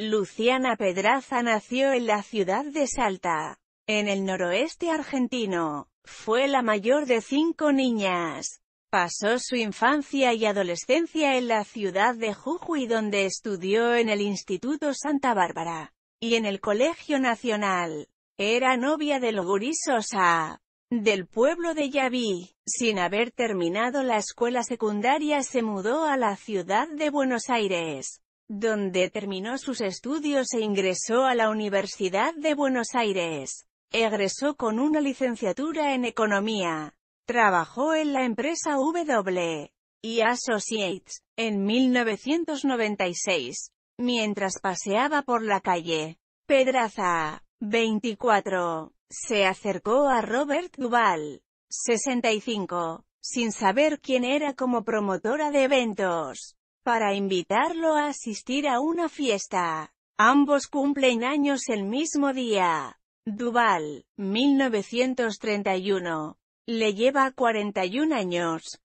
Luciana Pedraza nació en la ciudad de Salta, en el noroeste argentino. Fue la mayor de cinco niñas. Pasó su infancia y adolescencia en la ciudad de Jujuy donde estudió en el Instituto Santa Bárbara y en el Colegio Nacional. Era novia de Sosa, del pueblo de Yaví. Sin haber terminado la escuela secundaria se mudó a la ciudad de Buenos Aires donde terminó sus estudios e ingresó a la Universidad de Buenos Aires. Egresó con una licenciatura en Economía. Trabajó en la empresa W. y Associates, en 1996, mientras paseaba por la calle. Pedraza, 24, se acercó a Robert Duval, 65, sin saber quién era como promotora de eventos para invitarlo a asistir a una fiesta. Ambos cumplen años el mismo día. Duval, 1931. Le lleva 41 años.